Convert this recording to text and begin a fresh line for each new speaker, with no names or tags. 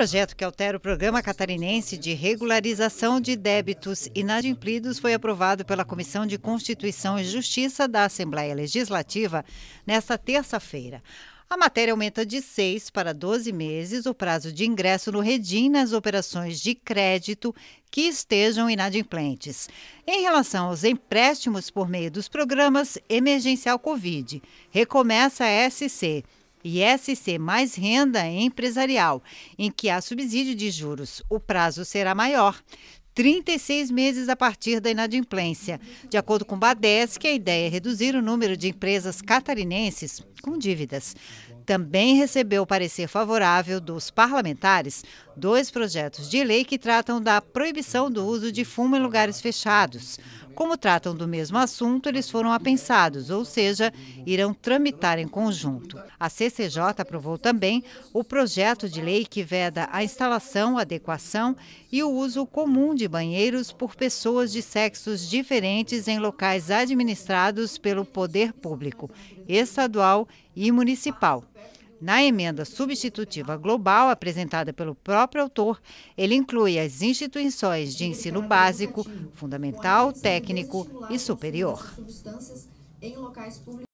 projeto que altera o Programa Catarinense de Regularização de Débitos Inadimplidos foi aprovado pela Comissão de Constituição e Justiça da Assembleia Legislativa nesta terça-feira. A matéria aumenta de seis para 12 meses o prazo de ingresso no Redim nas operações de crédito que estejam inadimplentes. Em relação aos empréstimos por meio dos programas Emergencial Covid, recomeça a SC. ISC mais renda empresarial, em que há subsídio de juros. O prazo será maior. 36 meses a partir da inadimplência. De acordo com o Badesc, a ideia é reduzir o número de empresas catarinenses com dívidas também recebeu parecer favorável dos parlamentares dois projetos de lei que tratam da proibição do uso de fumo em lugares fechados. Como tratam do mesmo assunto, eles foram apensados, ou seja, irão tramitar em conjunto. A CCJ aprovou também o projeto de lei que veda a instalação, adequação e o uso comum de banheiros por pessoas de sexos diferentes em locais administrados pelo poder público, estadual e e municipal. Na emenda substitutiva global apresentada pelo próprio autor, ele inclui as instituições de ensino básico, fundamental, técnico e superior.